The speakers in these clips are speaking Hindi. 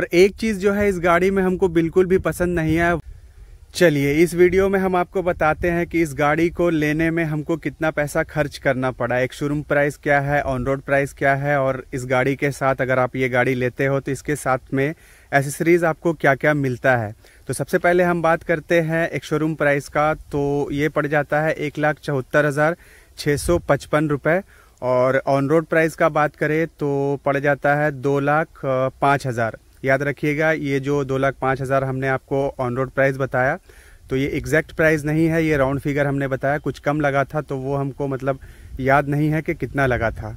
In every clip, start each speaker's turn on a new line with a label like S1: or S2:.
S1: और एक चीज़ जो है इस गाड़ी में हमको बिल्कुल भी पसंद नहीं आया चलिए इस वीडियो में हम आपको बताते हैं कि इस गाड़ी को लेने में हमको कितना पैसा खर्च करना पड़ा एक शोरूम प्राइस क्या है ऑन रोड प्राइस क्या है और इस गाड़ी के साथ अगर आप ये गाड़ी लेते हो तो इसके साथ में एसेसरीज आपको क्या क्या मिलता है तो सबसे पहले हम बात करते हैं एक शोरूम प्राइस का तो ये पड़ जाता है एक लाख चौहत्तर हज़ार छः सौ पचपन रुपये और ऑन रोड प्राइस का बात करें तो पड़ जाता है दो लाख पाँच हज़ार याद रखिएगा ये जो दो लाख पाँच हज़ार हमने आपको ऑन रोड प्राइस बताया तो ये एग्जैक्ट प्राइस नहीं है ये राउंड फिगर हमने बताया कुछ कम लगा था तो वो हमको मतलब याद नहीं है कि कितना लगा था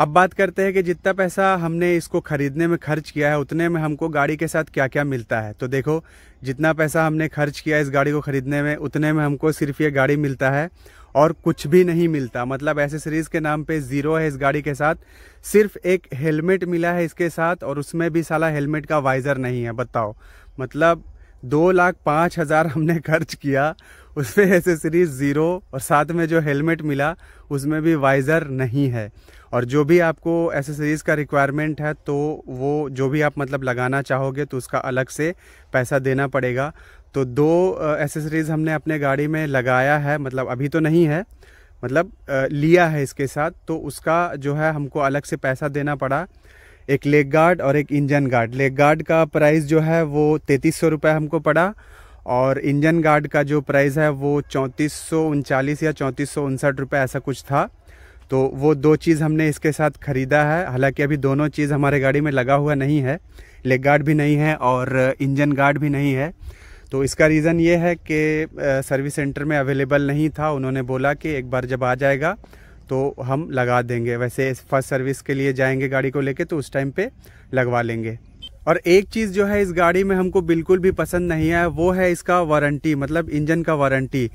S1: अब बात करते हैं कि जितना पैसा हमने इसको ख़रीदने में खर्च किया है उतने में हमको गाड़ी के साथ क्या क्या मिलता है तो देखो जितना पैसा हमने खर्च किया इस गाड़ी को ख़रीदने में उतने में हमको सिर्फ ये गाड़ी मिलता है और कुछ भी नहीं मिलता मतलब एसेसरीज़ के नाम पे ज़ीरो है इस गाड़ी के साथ सिर्फ एक हेलमेट मिला है इसके साथ और उसमें भी साला हेलमेट का वाइज़र नहीं है बताओ मतलब दो लाख पाँच हजार हमने खर्च किया उसमें एसेसरीज ज़ीरो और साथ में जो हेलमेट मिला उसमें भी वाइज़र नहीं है और जो भी आपको एसेसरीज़ का रिक्वायरमेंट है तो वो जो भी आप मतलब लगाना चाहोगे तो उसका अलग से पैसा देना पड़ेगा तो दो एसेसरीज़ हमने अपने गाड़ी में लगाया है मतलब अभी तो नहीं है मतलब लिया है इसके साथ तो उसका जो है हमको अलग से पैसा देना पड़ा एक लेग गार्ड और एक इंजन गार्ड लेग गार्ड का प्राइस जो है वो तैंतीस सौ रुपये हमको पड़ा और इंजन गार्ड का जो प्राइस है वो चौंतीस सौ उनचालीस या चौंतीस सौ उनसठ रुपये ऐसा कुछ था तो वो दो चीज़ हमने इसके साथ ख़रीदा है हालांकि अभी दोनों चीज़ हमारे गाड़ी में लगा हुआ नहीं है लेग गार्ड भी नहीं है और इंजन गार्ड भी नहीं है तो इसका रीज़न ये है कि सर्विस सेंटर में अवेलेबल नहीं था उन्होंने बोला कि एक बार जब आ जाएगा तो हम लगा देंगे वैसे फर्स्ट सर्विस के लिए जाएंगे गाड़ी को लेके तो उस टाइम पे लगवा लेंगे और एक चीज़ जो है इस गाड़ी में हमको बिल्कुल भी पसंद नहीं आया वो है इसका वारंटी मतलब इंजन का वारंटी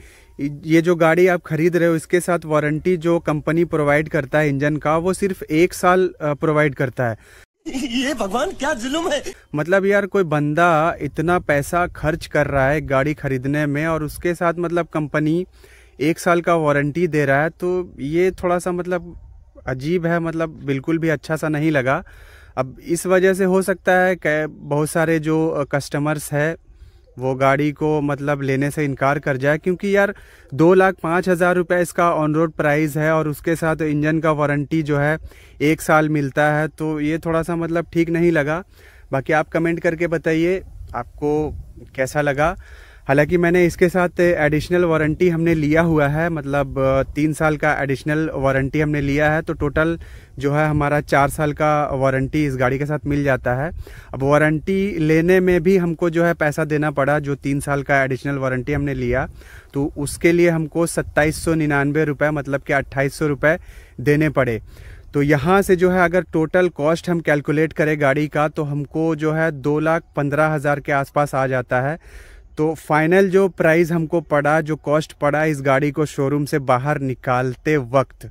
S1: ये जो गाड़ी आप खरीद रहे हो इसके साथ वारंटी जो कंपनी प्रोवाइड करता है इंजन का वो सिर्फ एक साल प्रोवाइड करता है ये भगवान क्या जुलूम है मतलब यार कोई बंदा इतना पैसा खर्च कर रहा है गाड़ी खरीदने में और उसके साथ मतलब कंपनी एक साल का वारंटी दे रहा है तो ये थोड़ा सा मतलब अजीब है मतलब बिल्कुल भी अच्छा सा नहीं लगा अब इस वजह से हो सकता है कि बहुत सारे जो कस्टमर्स है वो गाड़ी को मतलब लेने से इनकार कर जाए क्योंकि यार दो लाख पाँच हज़ार रुपये इसका ऑन रोड प्राइस है और उसके साथ इंजन का वारंटी जो है एक साल मिलता है तो ये थोड़ा सा मतलब ठीक नहीं लगा बाकी आप कमेंट करके बताइए आपको कैसा लगा हालांकि मैंने इसके साथ एडिशनल वारंटी हमने लिया हुआ है मतलब तीन साल का एडिशनल वारंटी हमने लिया है तो टोटल जो है हमारा चार साल का वारंटी इस गाड़ी के साथ मिल जाता है अब वारंटी लेने में भी हमको जो है पैसा देना पड़ा जो तीन साल का एडिशनल वारंटी हमने लिया तो उसके लिए हमको सत्ताईस सौ निन्यानवे मतलब कि अट्ठाईस सौ रुपये देने पड़े तो यहाँ से जो है अगर टोटल कॉस्ट हम कैलकुलेट करें गाड़ी का तो हमको जो है दो लाख पंद्रह हज़ार के आसपास आ जाता है तो फाइनल जो प्राइस हमको पड़ा जो कॉस्ट पड़ा इस गाड़ी को शोरूम से बाहर निकालते वक्त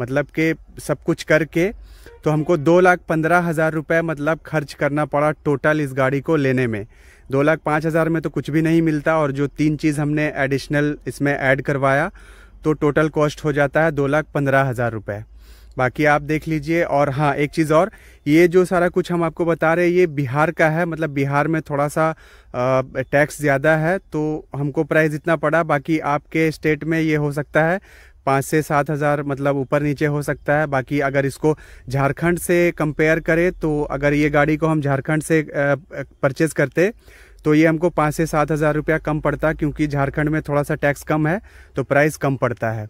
S1: मतलब के सब कुछ करके तो हमको दो लाख पंद्रह हज़ार रुपये मतलब खर्च करना पड़ा टोटल इस गाड़ी को लेने में दो लाख पाँच हज़ार में तो कुछ भी नहीं मिलता और जो तीन चीज़ हमने एडिशनल इसमें ऐड करवाया तो टोटल कॉस्ट हो जाता है दो लाख पंद्रह हज़ार रुपये बाकी आप देख लीजिए और हाँ एक चीज़ और ये जो सारा कुछ हम आपको बता रहे हैं ये बिहार का है मतलब बिहार में थोड़ा सा टैक्स ज़्यादा है तो हमको प्राइस इतना पड़ा बाकी आपके स्टेट में ये हो सकता है पाँच से सात हज़ार मतलब ऊपर नीचे हो सकता है बाकी अगर इसको झारखंड से कंपेयर करें तो अगर ये गाड़ी को हम झारखंड से परचेज़ करते तो ये हमको पाँच से सात हज़ार रुपया कम पड़ता क्योंकि झारखंड में थोड़ा सा टैक्स कम है तो प्राइस कम पड़ता है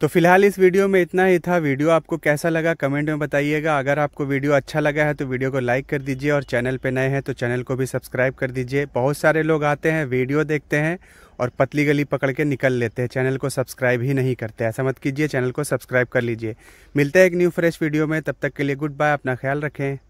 S1: तो फिलहाल इस वीडियो में इतना ही था वीडियो आपको कैसा लगा कमेंट में बताइएगा अगर आपको वीडियो अच्छा लगा है तो वीडियो को लाइक कर दीजिए और चैनल पे नए हैं तो चैनल को भी सब्सक्राइब कर दीजिए बहुत सारे लोग आते हैं वीडियो देखते हैं और पतली गली पकड़ के निकल लेते हैं चैनल को सब्सक्राइब ही नहीं करते ऐसा मत कीजिए चैनल को सब्सक्राइब कर लीजिए मिलते हैं एक न्यू फ्रेश वीडियो में तब तक के लिए गुड बाय अपना ख्याल रखें